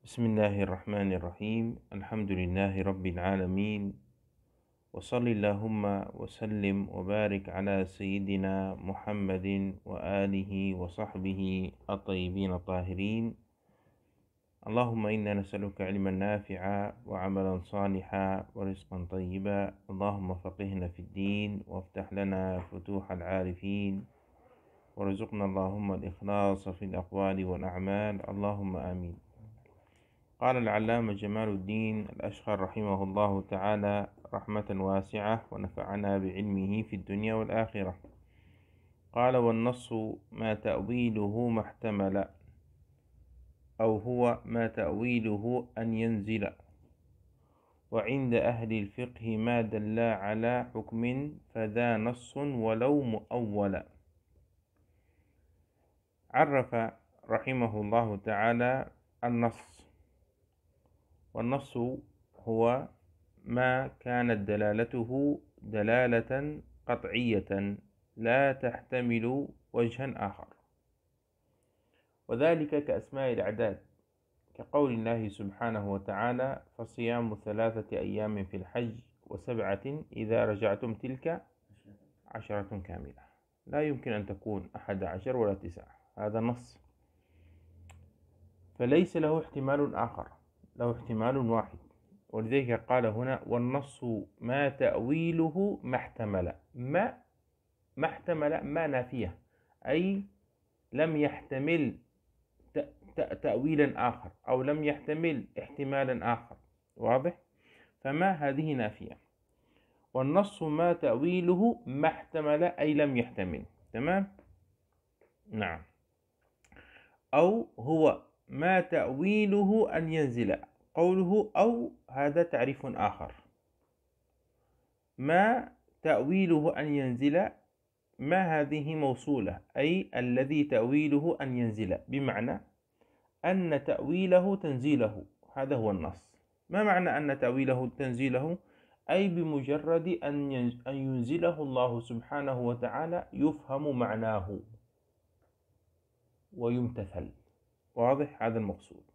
بسم الله الرحمن الرحيم الحمد لله رب العالمين وصل اللهم وسلم وبارك على سيدنا محمد وآله وصحبه الطيبين الطاهرين اللهم إنا نسألك علما نافعا وعملا صالحا ورزقا طيبا اللهم فقهنا في الدين وافتح لنا فتوح العارفين وارزقنا اللهم الإخلاص في الأقوال والأعمال اللهم آمين قال العلامة جمال الدين الأشخر رحمه الله تعالى رحمة واسعة ونفعنا بعلمه في الدنيا والآخرة قال والنص ما تأويله ما احتمل أو هو ما تأويله أن ينزل وعند أهل الفقه ما دل على حكم فذا نص ولو مؤولا عرف رحمه الله تعالى النص والنص هو ما كانت دلالته دلالة قطعية لا تحتمل وجها آخر وذلك كأسماء الأعداد كقول الله سبحانه وتعالى فصيام ثلاثة أيام في الحج وسبعة إذا رجعتم تلك عشرة كاملة لا يمكن أن تكون أحد عشر ولا تسعة هذا نص فليس له احتمال آخر له احتمال واحد ولذلك قال هنا والنص ما تأويله ما احتمل ما ما احتمل ما نافية أي لم يحتمل تأويلا آخر أو لم يحتمل احتمالا آخر واضح فما هذه نافية والنص ما تأويله ما احتمل أي لم يحتمل تمام نعم أو هو ما تأويله أن ينزل قوله أو هذا تعريف آخر ما تأويله أن ينزل ما هذه موصولة أي الذي تأويله أن ينزل بمعنى أن تأويله تنزيله هذا هو النص ما معنى أن تأويله تنزيله أي بمجرد أن ينزله الله سبحانه وتعالى يفهم معناه ويمتثل واضح هذا المقصود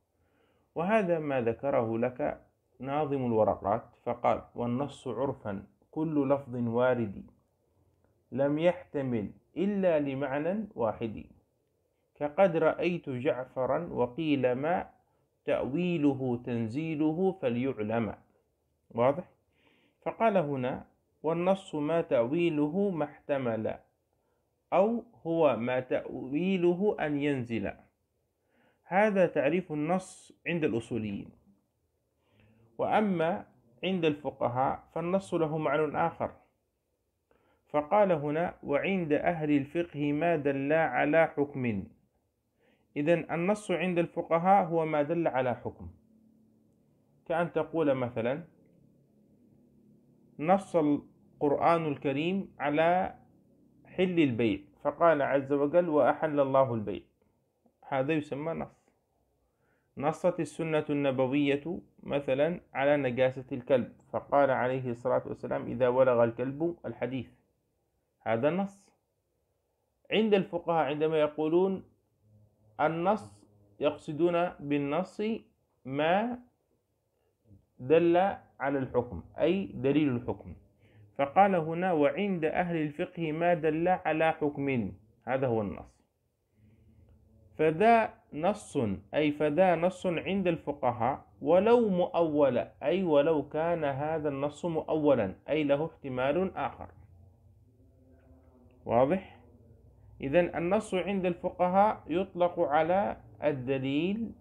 وهذا ما ذكره لك ناظم الورقات فقال والنص عرفا كل لفظ وارد لم يحتمل إلا لمعنى واحد كقد رأيت جعفرا وقيل ما تأويله تنزيله فليعلم واضح فقال هنا والنص ما تأويله ما احتمل أو هو ما تأويله أن ينزل هذا تعريف النص عند الأصوليين وأما عند الفقهاء فالنص له معنى آخر فقال هنا وعند أهل الفقه ما دل على حكم إذا النص عند الفقهاء هو ما دل على حكم كأن تقول مثلا نص القرآن الكريم على حل البيع فقال عز وجل وأحل الله البيع هذا يسمى نص نصت السنة النبوية مثلا على نجاسة الكلب فقال عليه الصلاة والسلام إذا ولغ الكلب الحديث هذا النص عند الفقهاء عندما يقولون النص يقصدون بالنص ما دل على الحكم أي دليل الحكم فقال هنا وعند أهل الفقه ما دل على حكم هذا هو النص فذا نص أي فذا نص عند الفقهاء ولو مؤول أي ولو كان هذا النص مؤولا أي له احتمال آخر واضح؟ إذا النص عند الفقهاء يطلق على الدليل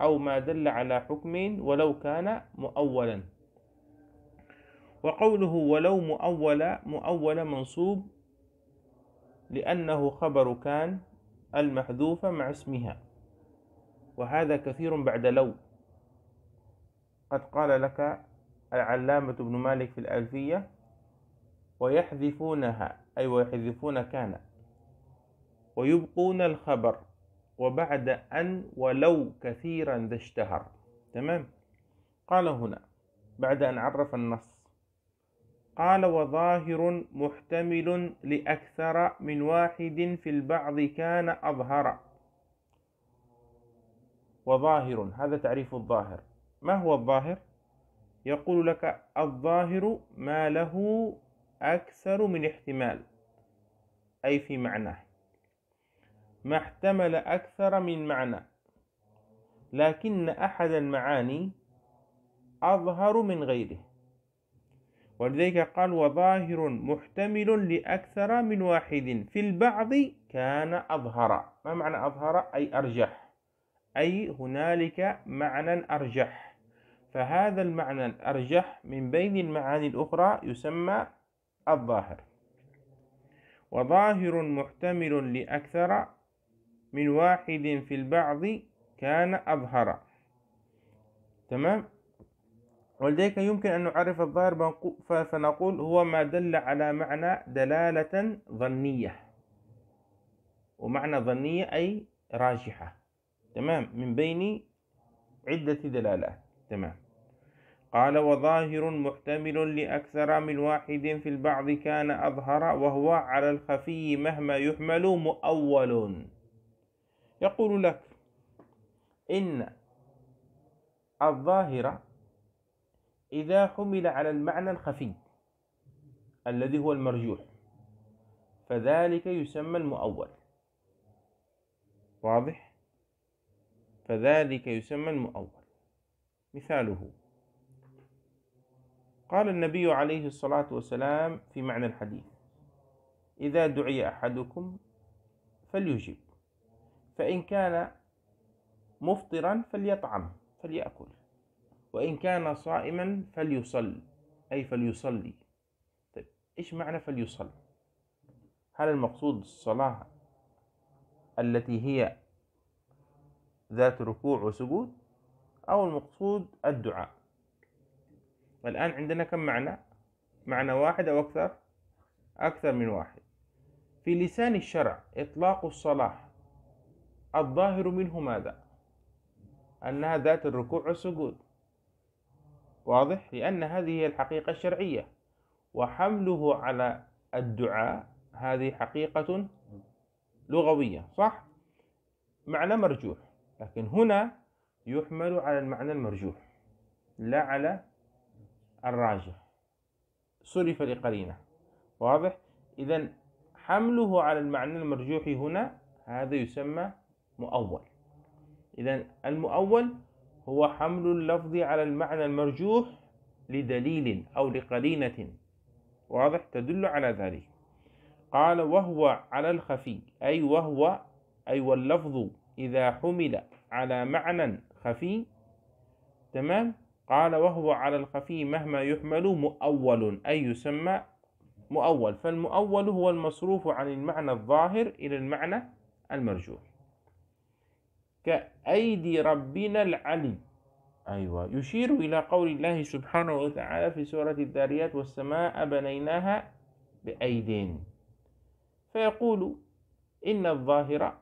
أو ما دل على حكم ولو كان مؤولا وقوله ولو مؤول مؤول منصوب لأنه خبر كان المحذوفة مع اسمها وهذا كثير بعد لو قد قال لك العلامة ابن مالك في الألفية ويحذفونها أي ويحذفون كان ويبقون الخبر وبعد أن ولو كثيرا ذا اشتهر تمام قال هنا بعد أن عرف النص قال وظاهر محتمل لأكثر من واحد في البعض كان أظهر وظاهر هذا تعريف الظاهر ما هو الظاهر؟ يقول لك الظاهر ما له أكثر من احتمال أي في معناه ما احتمل أكثر من معنى لكن أحد المعاني أظهر من غيره ولذلك قال وظاهر محتمل لأكثر من واحد في البعض كان أظهر ما معنى أظهر أي أرجح أي هنالك معنى أرجح فهذا المعنى الأرجح من بين المعاني الأخرى يسمى الظاهر وظاهر محتمل لأكثر من واحد في البعض كان أظهر تمام ولذلك يمكن أن نعرف الظاهر فنقول هو ما دل على معنى دلالة ظنية ومعنى ظنية أي راجحة تمام من بين عدة دلالات تمام قال وظاهر محتمل لأكثر من واحد في البعض كان أظهر وهو على الخفي مهما يحمل مؤول يقول لك إن الظاهرة إذا حمل على المعنى الخفي الذي هو المرجوح فذلك يسمى المؤول واضح فذلك يسمى المؤول مثاله قال النبي عليه الصلاة والسلام في معنى الحديث إذا دعي أحدكم فليجب فإن كان مفطرا فليطعم فليأكل وإن كان صائما فليصل أي فليصلي طيب إيش معنى فليصل هل المقصود الصلاة التي هي ذات ركوع وسجود أو المقصود الدعاء الآن عندنا كم معنى معنى واحد أو أكثر أكثر من واحد في لسان الشرع إطلاق الصلاة الظاهر منه ماذا أنها ذات الركوع والسجود واضح لأن هذه هي الحقيقة الشرعية وحمله على الدعاء هذه حقيقة لغوية صح معنى مرجوح لكن هنا يحمل على المعنى المرجوح لا على الراجح صرف لقرينة واضح إذا حمله على المعنى المرجوح هنا هذا يسمى مؤول إذا المؤول هو حمل اللفظ على المعنى المرجوح لدليل أو لقرينة واضح تدل على ذلك قال وهو على الخفي أي وهو أي واللفظ إذا حمل على معنى خفي تمام قال وهو على الخفي مهما يحمل مؤول أي يسمى مؤول فالمؤول هو المصروف عن المعنى الظاهر إلى المعنى المرجوح كأيدي ربنا العلي أيوة يشير إلى قول الله سبحانه وتعالى في سورة الداريات والسماء بنيناها بأيدين فيقول إن الظاهرة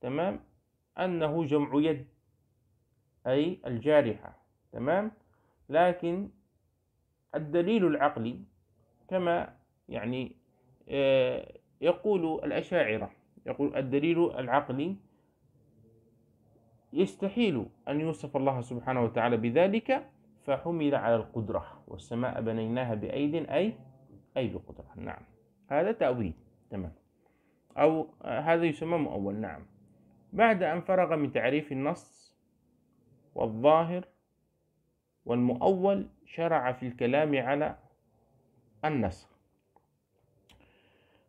تمام أنه جمع يد أي الجارحة تمام لكن الدليل العقلي كما يعني آه، يقول الأشاعرة يقول الدليل العقلي يستحيل أن يوصف الله سبحانه وتعالى بذلك فحمل على القدرة والسماء بنيناها بأيد أي أي بقدرة نعم هذا تأويل تمام أو هذا يسمى مؤول نعم بعد أن فرغ من تعريف النص والظاهر والمؤول شرع في الكلام على النسخ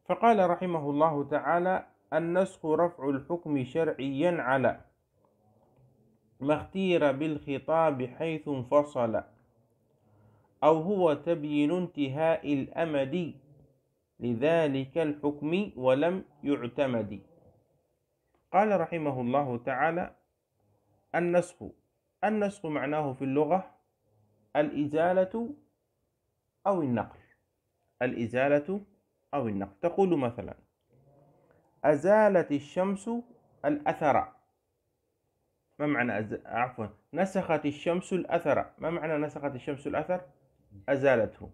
فقال رحمه الله تعالى النسخ رفع الحكم شرعيا على ما اختير بالخطاب حيث انفصل أو هو تبيين انتهاء الأمد لذلك الحكم ولم يعتمد قال رحمه الله تعالى النسخ النسخ معناه في اللغة الإزالة أو النقل الإزالة أو النقل تقول مثلا أزالت الشمس الأثر ما معنى أز... عفوا نسخت الشمس الأثر ما معنى نسخت الشمس الأثر أزالته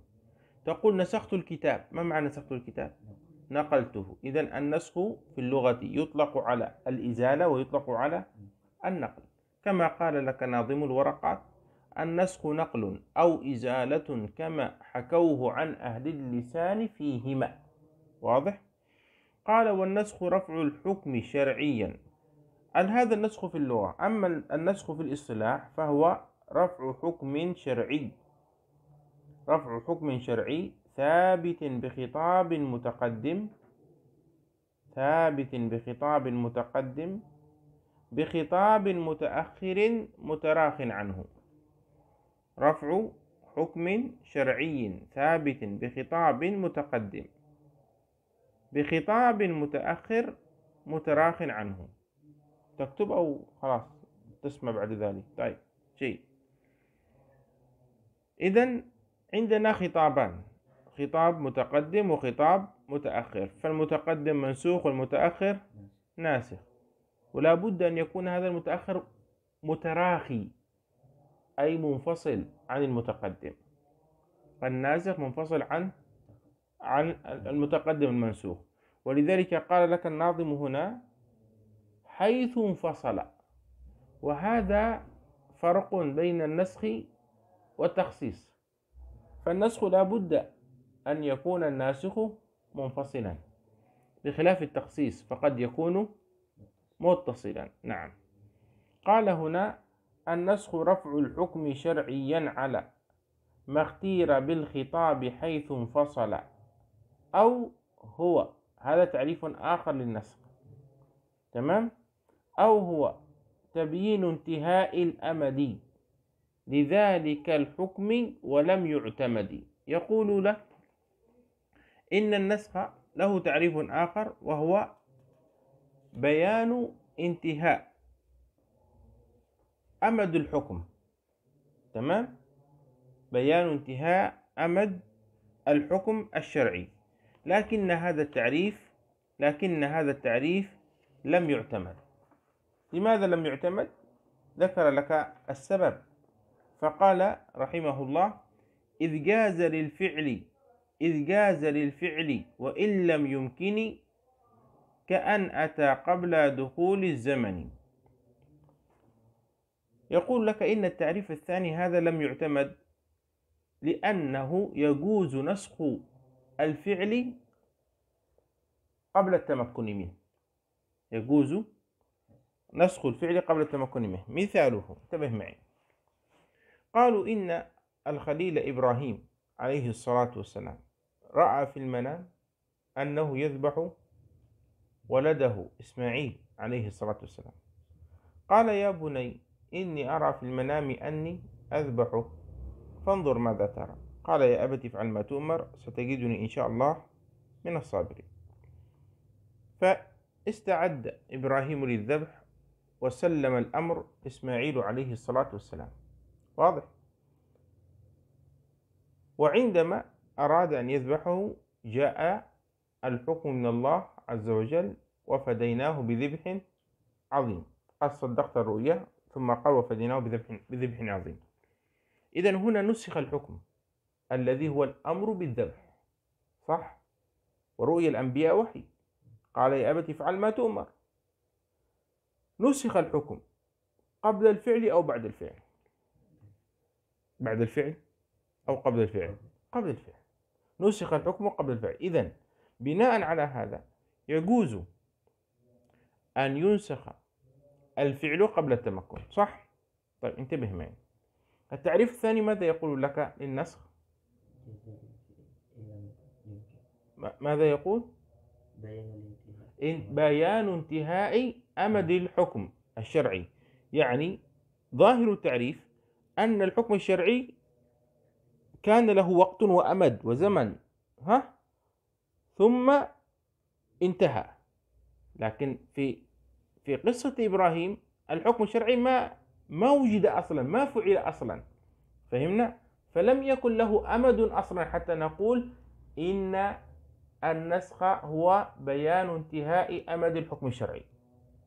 تقول نسخت الكتاب ما معنى نسخت الكتاب نقلته إذا النسخ في اللغة يطلق على الإزالة ويطلق على النقل كما قال لك ناظم الورقات النسخ نقل أو إزالة كما حكوه عن أهل اللسان فيهما واضح؟ قال والنسخ رفع الحكم شرعيا عن هذا النسخ في اللغة أما النسخ في الاصطلاح فهو رفع حكم شرعي رفع حكم شرعي ثابت بخطاب متقدم ثابت بخطاب متقدم بخطاب متأخر متراخ عنه رفع حكم شرعي ثابت بخطاب متقدم بخطاب متأخر متراخ عنه تكتب أو خلاص تسمع بعد ذلك طيب جيد إذا عندنا خطابان خطاب متقدم وخطاب متأخر فالمتقدم منسوخ والمتأخر ناسخ ولا بد أن يكون هذا المتأخر متراخي أي منفصل عن المتقدم فالناسخ منفصل عن عن المتقدم المنسوخ ولذلك قال لك الناظم هنا حيث انفصل وهذا فرق بين النسخ والتخصيص فالنسخ لا بد أن يكون الناسخ منفصلا بخلاف التخصيص فقد يكون متصلا نعم قال هنا النسخ رفع الحكم شرعيا على ما اختير بالخطاب حيث انفصل أو هو هذا تعريف آخر للنسخ تمام أو هو تبيين انتهاء الأمد لذلك الحكم ولم يعتمد يقول له إن النسخ له تعريف آخر وهو بيان انتهاء أمد الحكم تمام بيان انتهاء أمد الحكم الشرعي لكن هذا التعريف لكن هذا التعريف لم يعتمد لماذا لم يعتمد ذكر لك السبب فقال رحمه الله إذ جاز للفعل إذ جاز للفعل وإن لم يمكن كأن أتى قبل دخول الزمن يقول لك إن التعريف الثاني هذا لم يعتمد لأنه يجوز نسخ الفعل قبل التمكن منه يجوز نسخ الفعل قبل التمكن منه مثاله انتبه معي قالوا إن الخليل إبراهيم عليه الصلاة والسلام رأى في المنام أنه يذبح ولده إسماعيل عليه الصلاة والسلام قال يا بني إني أرى في المنام أني أذبحه فانظر ماذا ترى قال يا أبت افعل ما تؤمر ستجدني إن شاء الله من الصابرين فاستعد إبراهيم للذبح وسلم الأمر إسماعيل عليه الصلاة والسلام واضح وعندما أراد أن يذبحه جاء الحكم من الله عز وجل وفديناه بذبح عظيم قد صدقت الرؤيا ثم قال وفديناه بذبح, بذبح عظيم إذا هنا نسخ الحكم الذي هو الأمر بالذبح صح ورؤيا الأنبياء وحي قال يا أبتي افعل ما تؤمر نسخ الحكم قبل الفعل أو بعد الفعل بعد الفعل أو قبل الفعل قبل الفعل نسخ الحكم قبل الفعل إذا بناء على هذا يجوز أن ينسخ الفعل قبل التمكن صح؟ طيب انتبه معي التعريف الثاني ماذا يقول لك للنسخ؟ ماذا يقول؟ بيان انتهاء أمد نعم. الحكم الشرعي يعني ظاهر التعريف أن الحكم الشرعي كان له وقت وأمد وزمن ها ثم انتهى لكن في في قصة إبراهيم الحكم الشرعي ما ما وجد أصلا ما فعل أصلا فهمنا فلم يكن له أمد أصلا حتى نقول إن النسخ هو بيان انتهاء أمد الحكم الشرعي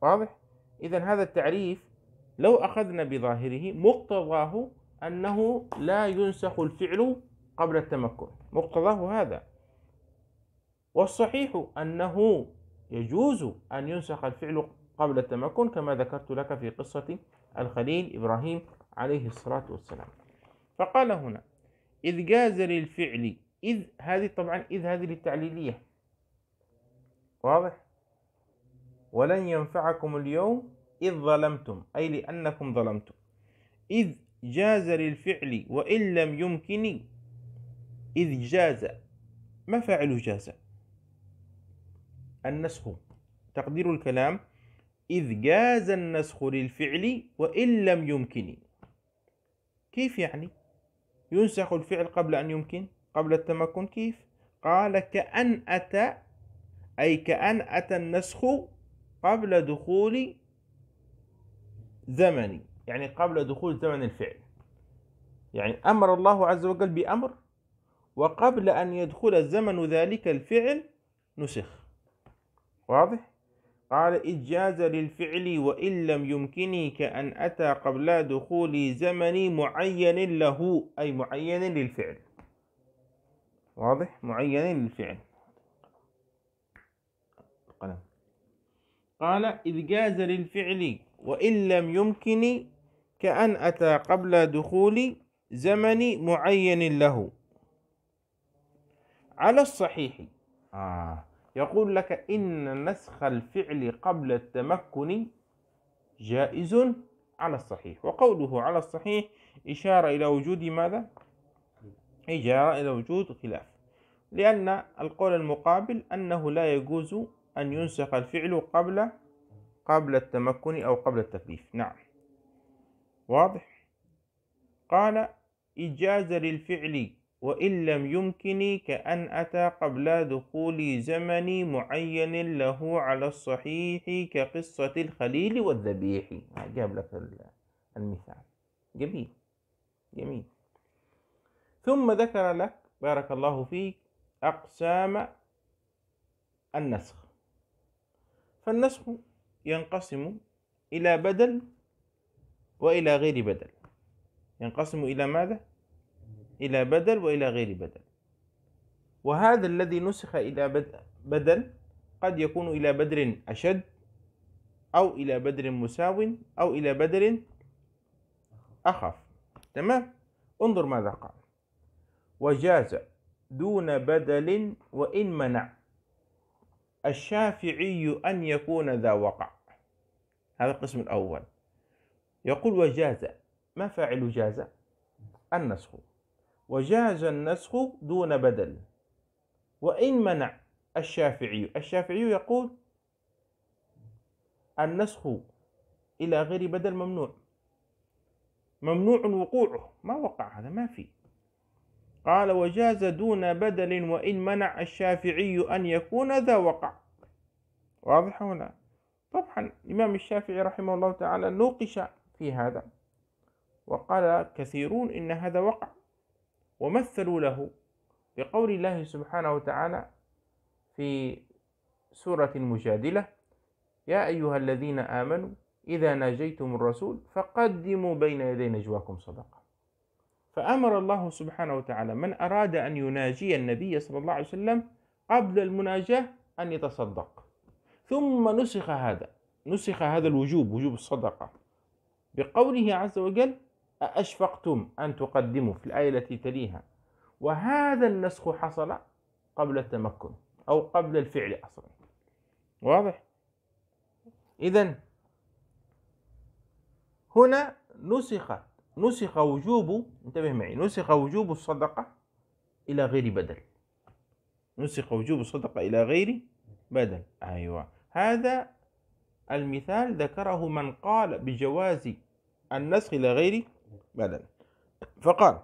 واضح اذا هذا التعريف لو اخذنا بظاهره مقتضاه انه لا ينسخ الفعل قبل التمكن مقتضاه هذا والصحيح انه يجوز ان ينسخ الفعل قبل التمكن كما ذكرت لك في قصه الخليل ابراهيم عليه الصلاه والسلام فقال هنا اذ جاز للفعل اذ هذه طبعا اذ هذه للتعليليه واضح ولن ينفعكم اليوم إذ ظلمتم أي لأنكم ظلمتم إذ جاز للفعل وإن لم يمكن إذ جاز ما فاعل جاز النسخ تقدير الكلام إذ جاز النسخ للفعل وإن لم يمكن كيف يعني ينسخ الفعل قبل أن يمكن قبل التمكن كيف قال كأن أتى أي كأن أتى النسخ قبل دخول زمني يعني قبل دخول زمن الفعل يعني أمر الله عز وجل بأمر وقبل أن يدخل زمن ذلك الفعل نسخ واضح؟ قال إجاز للفعل وإن لم يمكني كأن أتى قبل دخول زمن معين له أي معين للفعل واضح؟ معين للفعل القلم قال إذ جاز للفعل وإن لم يمكن كأن أتى قبل دخول زمن معين له على الصحيح آه. يقول لك إن نسخ الفعل قبل التمكن جائز على الصحيح وقوله على الصحيح إشارة إلى وجود ماذا؟ إشارة إلى وجود خلاف لأن القول المقابل أنه لا يجوز أن ينسخ الفعل قبل قبل التمكن أو قبل التكليف نعم واضح قال إجاز للفعل وإن لم يمكني كأن أتى قبل دخول زمن معين له على الصحيح كقصة الخليل والذبيح جاب لك المثال جميل جميل ثم ذكر لك بارك الله فيك أقسام النسخ فالنسخ ينقسم إلى بدل وإلى غير بدل ينقسم إلى ماذا؟ إلى بدل وإلى غير بدل وهذا الذي نسخ إلى بدل قد يكون إلى بدل أشد أو إلى بدل مساو أو إلى بدل أخف تمام انظر ماذا قال وجاز دون بدل وإن منع الشافعي أن يكون ذا وقع هذا القسم الأول يقول وجاز ما فاعل جاز النسخ وجاز النسخ دون بدل وإن منع الشافعي الشافعي يقول النسخ إلى غير بدل ممنوع ممنوع وقوعه ما وقع هذا ما في قال وجاز دون بدل وإن منع الشافعي أن يكون ذا وقع واضح هنا طبعا الإمام الشافعي رحمه الله تعالى نوقش في هذا وقال كثيرون إن هذا وقع ومثلوا له بقول الله سبحانه وتعالى في سورة المجادلة يا أيها الذين آمنوا إذا ناجيتم الرسول فقدموا بين يدي نجواكم صدقة فأمر الله سبحانه وتعالى من أراد أن يناجي النبي صلى الله عليه وسلم قبل المناجاة أن يتصدق ثم نسخ هذا نسخ هذا الوجوب وجوب الصدقة بقوله عز وجل أأشفقتم أن تقدموا في الآية التي تليها وهذا النسخ حصل قبل التمكن أو قبل الفعل أصلا واضح إذا هنا نسخ نسخ وجوب انتبه معي نسخ وجوب الصدقة إلى غير بدل نسخ وجوب الصدقة إلى غير بدل أيوة هذا المثال ذكره من قال بجواز النسخ إلى غير بدل فقال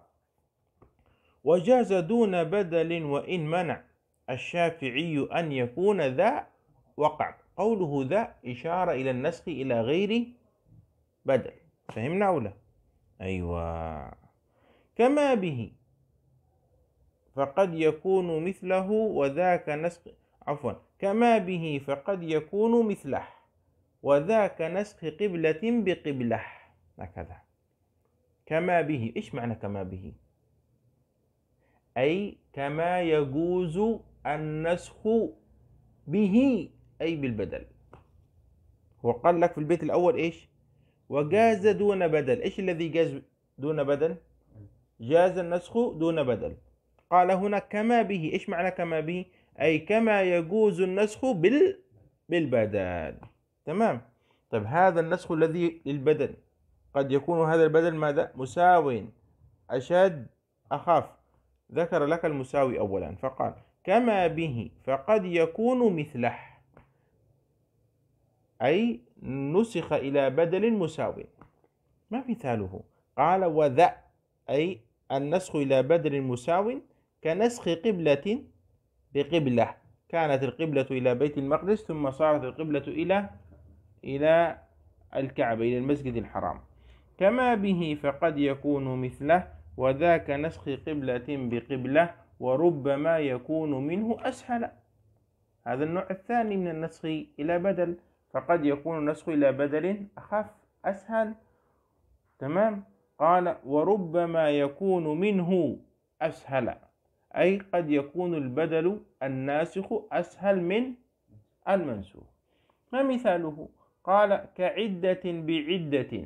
وجاز دون بدل وإن منع الشافعي أن يكون ذا وقع قوله ذا إشارة إلى النسخ إلى غير بدل فهمنا أو لا؟ أيوة كما به فقد يكون مثله وذاك نسخ عفوا كما به فقد يكون مثله وذاك نسخ قبلة بقبلة هكذا كما به إيش معنى كما به أي كما يجوز النسخ به أي بالبدل هو قال لك في البيت الأول إيش وجاز دون بدل ايش الذي جاز دون بدل جاز النسخ دون بدل قال هنا كما به ايش معنى كما به اي كما يجوز النسخ بال بالبدل تمام طيب هذا النسخ الذي للبدل قد يكون هذا البدل ماذا مساو اشد اخاف ذكر لك المساوي اولا فقال كما به فقد يكون مثله أي نسخ إلى بدل مساو ما مثاله قال وذا أي النسخ إلى بدل مساو كنسخ قبلة بقبلة كانت القبلة إلى بيت المقدس ثم صارت القبلة إلى إلى الكعبة إلى المسجد الحرام كما به فقد يكون مثله وذاك نسخ قبلة بقبلة وربما يكون منه أسهل هذا النوع الثاني من النسخ إلى بدل فقد يكون النسخ إلى بدل أخف أسهل تمام قال وربما يكون منه أسهل أي قد يكون البدل الناسخ أسهل من المنسوخ ما مثاله قال كعدة بعدة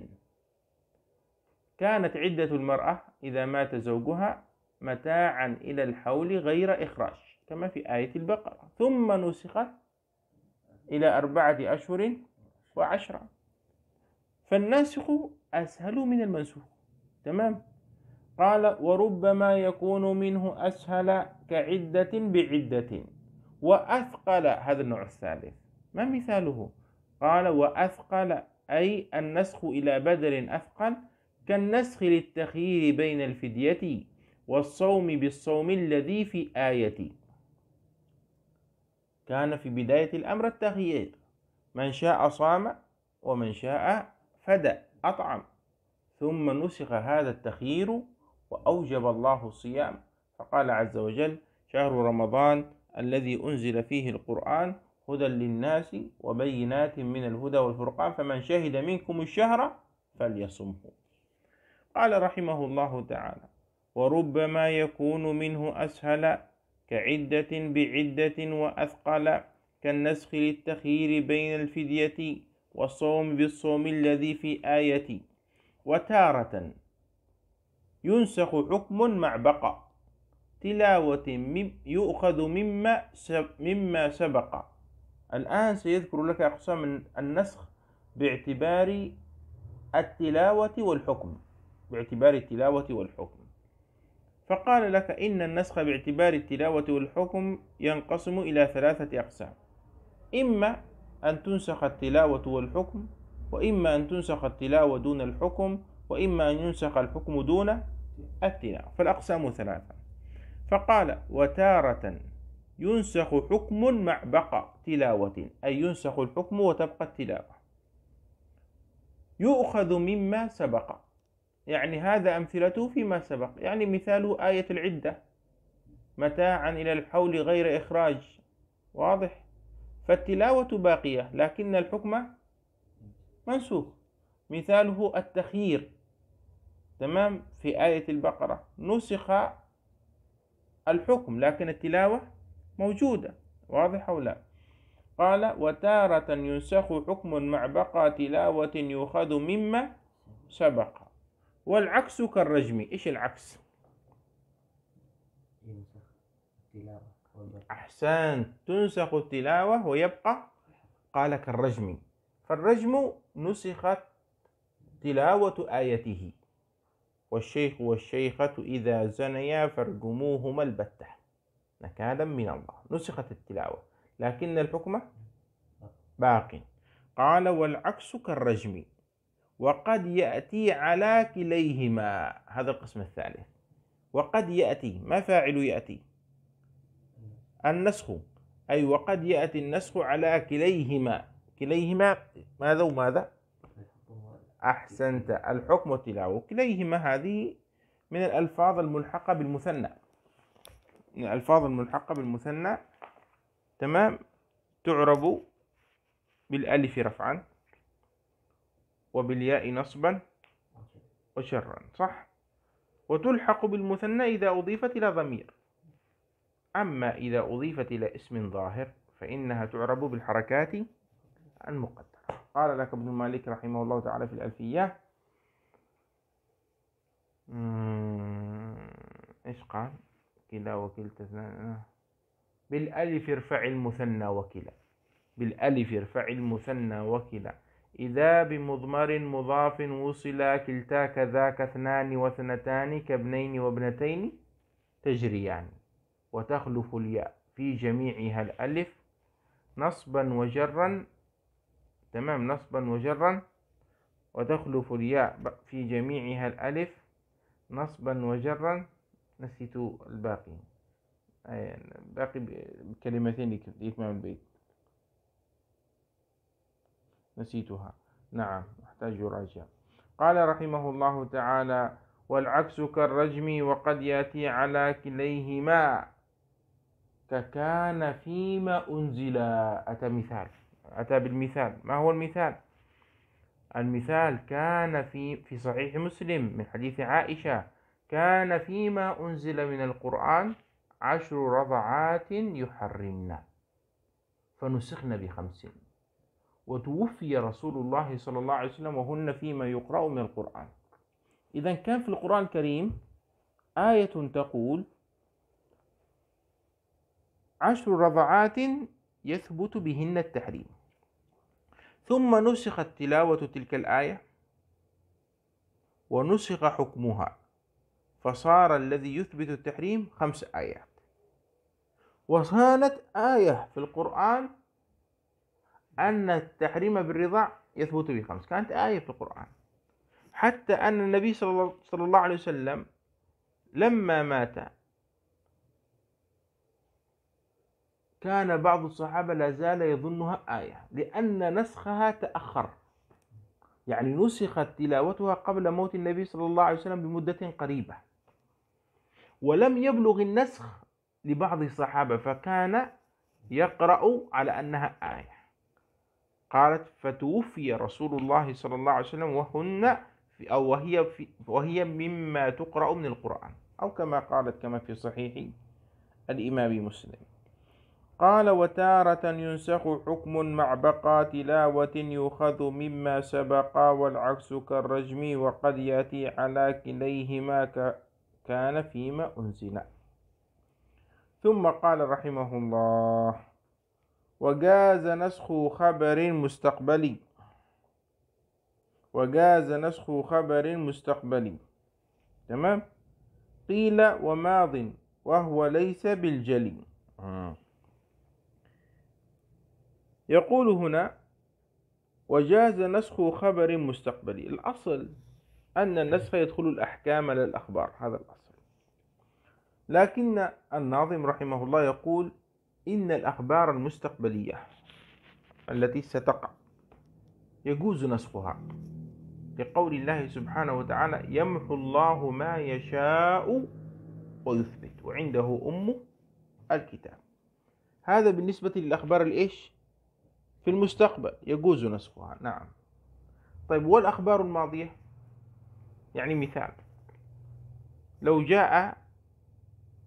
كانت عدة المرأة إذا مات زوجها متاعا إلى الحول غير إخراج كما في آية البقرة ثم نسخت إلى أربعة أشهر وعشرة فالناسخ أسهل من المنسوخ تمام قال وربما يكون منه أسهل كعدة بعدة وأثقل هذا النوع الثالث ما مثاله قال وأثقل أي النسخ إلى بدل أثقل كالنسخ للتخيير بين الفدية والصوم بالصوم الذي في آية كان في بداية الأمر التغيير من شاء صام ومن شاء فدأ أطعم ثم نسخ هذا التخيير وأوجب الله الصيام فقال عز وجل شهر رمضان الذي أنزل فيه القرآن هدى للناس وبينات من الهدى والفرقان فمن شهد منكم الشهر فليصمه قال رحمه الله تعالى وربما يكون منه أسهل كعدة بعدة وأثقل كالنسخ للتخيير بين الفدية والصوم بالصوم الذي في آية وتارة ينسخ حكم مع بقى تلاوة يؤخذ مما مما سبق الآن سيذكر لك أقسام النسخ باعتبار التلاوة والحكم باعتبار التلاوة والحكم فقال لك إن النسخ باعتبار التلاوة والحكم ينقسم إلى ثلاثة أقسام إما أن تنسخ التلاوة والحكم وإما أن تنسخ التلاوة دون الحكم وإما أن ينسخ الحكم دون التلاوة فالأقسام ثلاثة فقال وتارة ينسخ حكم مع بقى تلاوة أي ينسخ الحكم وتبقى التلاوة يؤخذ مما سبق يعني هذا أمثلته فيما سبق يعني مثال آية العدة متاعا إلى الحول غير إخراج واضح فالتلاوة باقية لكن الحكم منسوخ مثاله التخيير تمام في آية البقرة نسخ الحكم لكن التلاوة موجودة واضح أو لا قال وتارة ينسخ حكم مع بقى تلاوة يؤخذ مما سبق والعكس كالرجم إيش العكس أحسن تنسخ التلاوة ويبقى قال كالرجم فالرجم نسخت تلاوة آيته والشيخ والشيخة إذا زنيا فارجموهما البتة نكالا من الله نسخت التلاوة لكن الحكم باق قال والعكس كالرجم وقد يأتي على كليهما هذا القسم الثالث وقد يأتي ما فاعل يأتي النسخ أي وقد يأتي النسخ على كليهما كليهما ماذا وماذا أحسنت الحكم والتلاوة كليهما هذه من الألفاظ الملحقة بالمثنى من الألفاظ الملحقة بالمثنى تمام تعرب بالألف رفعا وبالياء نصبا وشرا صح وتلحق بالمثنى إذا أضيفت إلى ضمير أما إذا أضيفت إلى اسم ظاهر فإنها تعرب بالحركات المقدرة قال لك ابن مالك رحمه الله تعالى في الألفية إيش قال كلا وكلتا بالألف ارفع المثنى وكلا بالألف ارفع المثنى وكلا إذا بمضمر مضاف وصل كلتا كذاك اثنان واثنتان كابنين وابنتين تجريان وتخلف الياء في جميعها الألف نصبا وجرا تمام نصبا وجرا وتخلف الياء في جميعها الألف نصبا وجرا نسيت الباقي باقي كلمتين لإتمام البيت نسيتها نعم أحتاج يراجع قال رحمه الله تعالى والعكس كالرجم وقد يأتي على كليهما ككان فيما أنزل أتى مثال أتى بالمثال ما هو المثال المثال كان في في صحيح مسلم من حديث عائشة كان فيما أنزل من القرآن عشر رضعات يحرمنا فنسخنا بخمسين وتوفي رسول الله صلى الله عليه وسلم وهن فيما يقرأ من القرآن إذا كان في القرآن الكريم آية تقول عشر رضعات يثبت بهن التحريم ثم نسخت تلاوة تلك الآية ونسخ حكمها فصار الذي يثبت التحريم خمس آيات وصانت آية في القرآن أن التحريم بالرضاع يثبت بخمس كانت آية في القرآن حتى أن النبي صلى الله عليه وسلم لما مات كان بعض الصحابة لا زال يظنها آية لأن نسخها تأخر يعني نسخت تلاوتها قبل موت النبي صلى الله عليه وسلم بمدة قريبة ولم يبلغ النسخ لبعض الصحابة فكان يقرأ على أنها آية قالت فتوفي رسول الله صلى الله عليه وسلم وهن في أو وهي في وهي مما تقرأ من القرآن أو كما قالت كما في صحيح الإمام مسلم قال وتارة ينسخ حكم مع بقى تلاوة يؤخذ مما سبق والعكس كالرجم وقد يأتي على كليهما كان فيما أنزل ثم قال رحمه الله وجاز نسخ خبر مستقبلي وجاز نسخ خبر مستقبلي تمام قيل وماض وهو ليس بالجلي يقول هنا وجاز نسخ خبر مستقبلي الأصل أن النسخ يدخل الأحكام للأخبار الأخبار هذا الأصل لكن الناظم رحمه الله يقول إن الأخبار المستقبلية التي ستقع يجوز نسخها لقول الله سبحانه وتعالى يمحو الله ما يشاء ويثبت وعنده أم الكتاب هذا بالنسبة للأخبار الإيش في المستقبل يجوز نسخها نعم طيب والأخبار الماضية يعني مثال لو جاء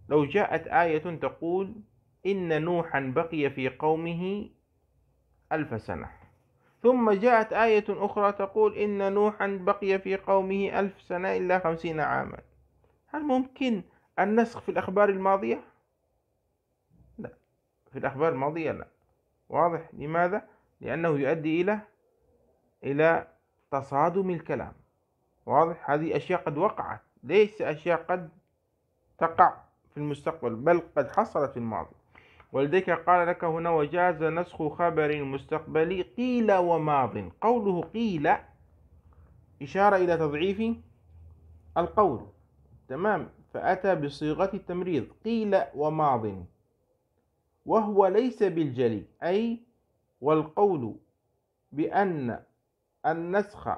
لو جاءت آية تقول إن نوحا بقي في قومه ألف سنة ثم جاءت آية أخرى تقول إن نوحا بقي في قومه ألف سنة إلا خمسين عاما هل ممكن النسخ في الأخبار الماضية؟ لا في الأخبار الماضية لا واضح لماذا؟ لأنه يؤدي إلى إلى تصادم الكلام واضح هذه أشياء قد وقعت ليس أشياء قد تقع في المستقبل بل قد حصلت في الماضي ولديك قال لك هنا وجاز نسخ خبر مستقبلي قيل وماض قوله قيل إشارة إلى تضعيف القول تمام فأتى بصيغة التمريض قيل وماض وهو ليس بالجلي أي والقول بأن النسخ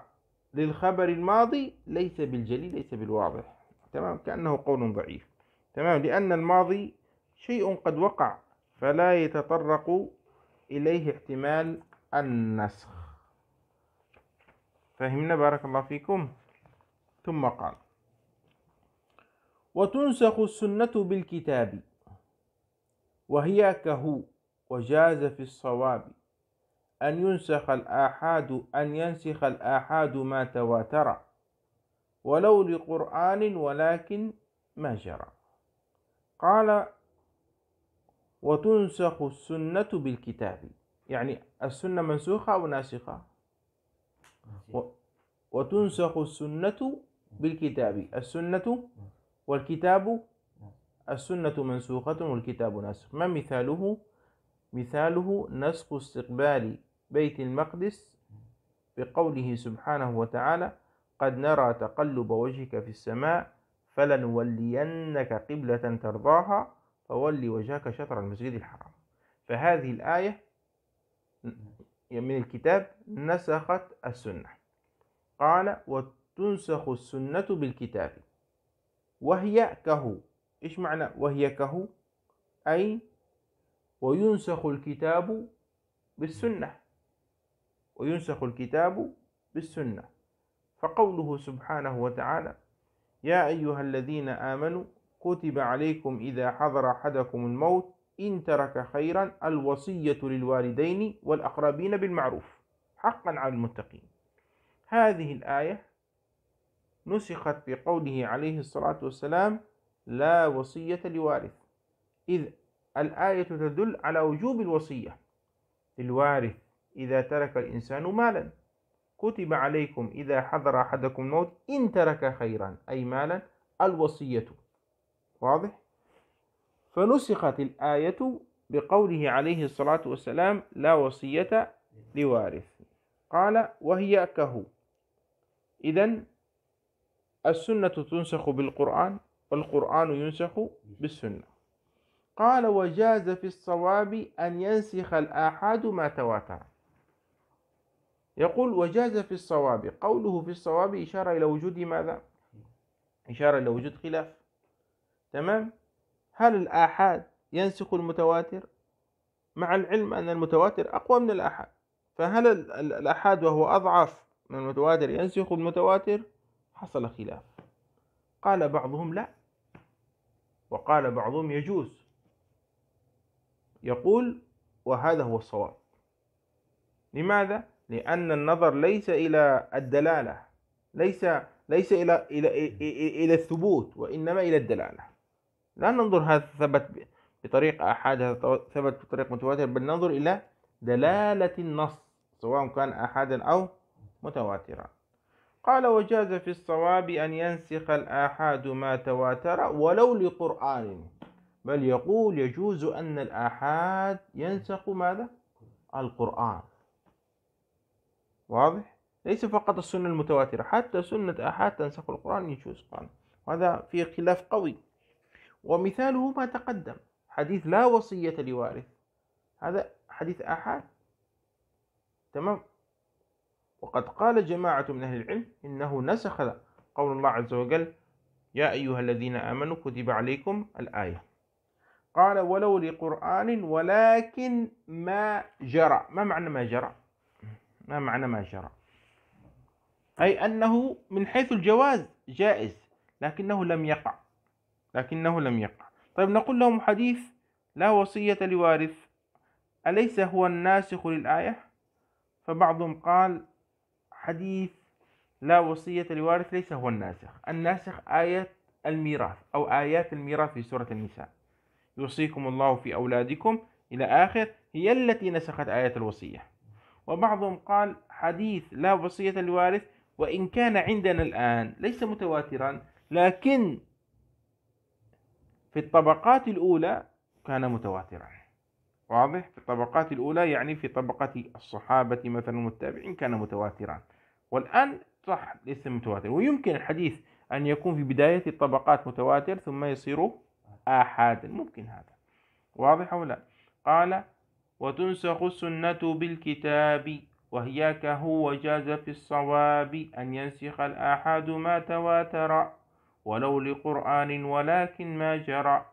للخبر الماضي ليس بالجلي ليس بالواضح تمام كأنه قول ضعيف تمام لأن الماضي شيء قد وقع فلا يتطرق إليه احتمال النسخ فهمنا بارك الله فيكم ثم قال وتنسخ السنة بالكتاب وهي كهو وجاز في الصواب أن ينسخ الآحاد أن ينسخ الآحاد ما تواتر ولو لقرآن ولكن ما جرى قال وتنسخ السنة بالكتاب يعني السنة منسوخة أو ناسخة و... وتنسخ السنة بالكتاب السنة والكتاب السنة منسوخة والكتاب ناسخ ما مثاله مثاله نسخ استقبال بيت المقدس بقوله سبحانه وتعالى قد نرى تقلب وجهك في السماء فلنولينك قبلة ترضاها فولي وجهك شطر المسجد الحرام فهذه الآية من الكتاب نسخت السنة قال وتنسخ السنة بالكتاب وهي كهو إيش معنى وهي كهو أي وينسخ الكتاب بالسنة وينسخ الكتاب بالسنة فقوله سبحانه وتعالى يا أيها الذين آمنوا كتب عليكم إذا حضر أحدكم الموت إن ترك خيرا الوصية للوالدين والأقربين بالمعروف حقا على المتقين هذه الآية نسخت بقوله عليه الصلاة والسلام لا وصية لوارث إذ الآية تدل على وجوب الوصية للوارث إذا ترك الإنسان مالا كتب عليكم إذا حضر أحدكم الموت إن ترك خيرا أي مالا الوصية واضح فنسخت الآية بقوله عليه الصلاة والسلام لا وصية لوارث قال وهي كهو إذا السنة تنسخ بالقرآن والقرآن ينسخ بالسنة قال وجاز في الصواب أن ينسخ الآحاد ما تواتر يقول وجاز في الصواب قوله في الصواب إشارة إلى وجود ماذا؟ إشارة إلى وجود خلاف تمام هل الآحاد ينسخ المتواتر مع العلم أن المتواتر أقوى من الآحاد فهل الآحاد وهو أضعف من المتواتر ينسخ المتواتر حصل خلاف قال بعضهم لا وقال بعضهم يجوز يقول وهذا هو الصواب لماذا لان النظر ليس الى الدلاله ليس ليس الى الى الى, الثبوت وانما الى الدلاله لا ننظر هذا ثبت بطريق أحاد هذا ثبت بطريق متواتر بل ننظر إلى دلالة النص سواء كان أحادا أو متواترا قال وجاز في الصواب أن ينسخ الآحاد ما تواتر ولو لقرآن بل يقول يجوز أن الآحاد ينسخ ماذا؟ القرآن واضح؟ ليس فقط السنة المتواترة حتى سنة آحاد تنسخ القرآن يجوز قال وهذا فيه خلاف قوي ومثاله ما تقدم حديث لا وصية لوارث هذا حديث آحاد تمام وقد قال جماعة من أهل العلم إنه نسخ قول الله عز وجل يا أيها الذين آمنوا كتب عليكم الآية قال ولو لقرآن ولكن ما جرى ما معنى ما جرى ما معنى ما جرى أي أنه من حيث الجواز جائز لكنه لم يقع لكنه لم يقع طيب نقول لهم حديث لا وصية لوارث أليس هو الناسخ للآية فبعضهم قال حديث لا وصية لوارث ليس هو الناسخ الناسخ آية الميراث أو آيات الميراث في سورة النساء يوصيكم الله في أولادكم إلى آخر هي التي نسخت آية الوصية وبعضهم قال حديث لا وصية لوارث وإن كان عندنا الآن ليس متواترا لكن في الطبقات الأولى كان متواترا واضح في الطبقات الأولى يعني في طبقة الصحابة مثلا المتابعين كان متواترا والآن صح ليس متواتر ويمكن الحديث أن يكون في بداية الطبقات متواتر ثم يصير آحادا ممكن هذا واضح أو لا قال وتنسخ السنة بالكتاب وهياك هو جاز في الصواب أن ينسخ الآحاد ما تواتر ولو لقرآن ولكن ما جرى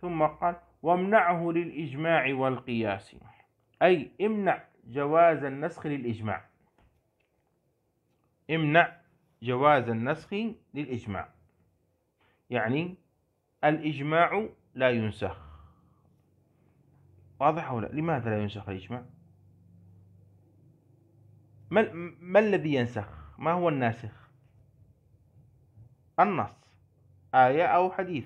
ثم قال وامنعه للإجماع والقياس أي امنع جواز النسخ للإجماع امنع جواز النسخ للإجماع يعني الإجماع لا ينسخ واضح أو لا لماذا لا ينسخ الإجماع ما, ما الذي ينسخ ما هو الناسخ النص آية أو حديث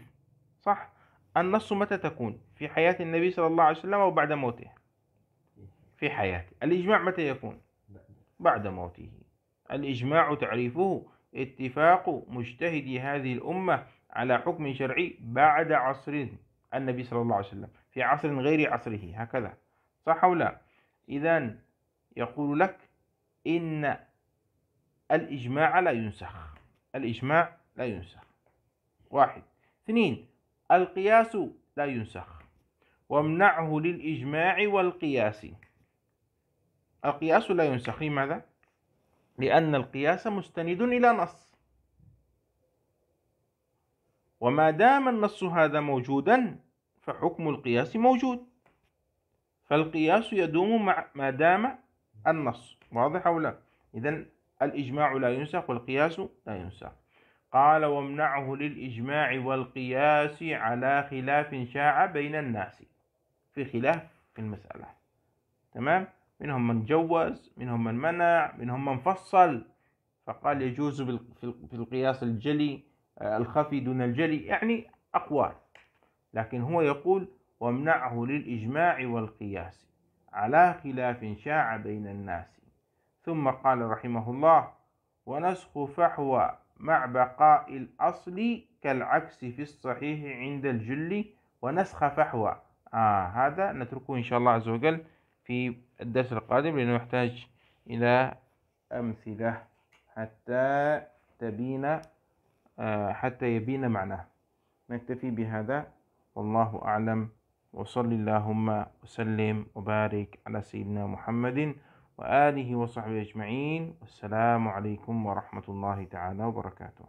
صح النص متى تكون في حياة النبي صلى الله عليه وسلم أو بعد موته في حياته الإجماع متى يكون بعد موته الإجماع تعريفه اتفاق مجتهدي هذه الأمة على حكم شرعي بعد عصر النبي صلى الله عليه وسلم في عصر غير عصره هكذا صح أو لا إذا يقول لك إن الإجماع لا ينسخ الإجماع لا ينسخ واحد اثنين القياس لا ينسخ وامنعه للإجماع والقياس القياس لا ينسخ لماذا؟ لأن القياس مستند إلى نص وما دام النص هذا موجودا فحكم القياس موجود فالقياس يدوم مع ما دام النص واضح أو لا؟ إذا الإجماع لا ينسخ والقياس لا ينسخ قال وامنعه للإجماع والقياس على خلاف شاع بين الناس في خلاف في المسألة تمام منهم من جوز منهم من منع منهم من فصل فقال يجوز في القياس الجلي آه، الخفي دون الجلي يعني أقوال لكن هو يقول وامنعه للإجماع والقياس على خلاف شاع بين الناس ثم قال رحمه الله ونسخ فحوى مع بقاء الأصل كالعكس في الصحيح عند الجل ونسخ فحوى آه هذا نتركه إن شاء الله عز وجل في الدرس القادم لأنه يحتاج إلى أمثلة حتى تبين آه، حتى يبين معناه نكتفي بهذا والله أعلم وصل اللهم وسلم وبارك على سيدنا محمد وآله وصحبه أجمعين والسلام عليكم ورحمة الله تعالى وبركاته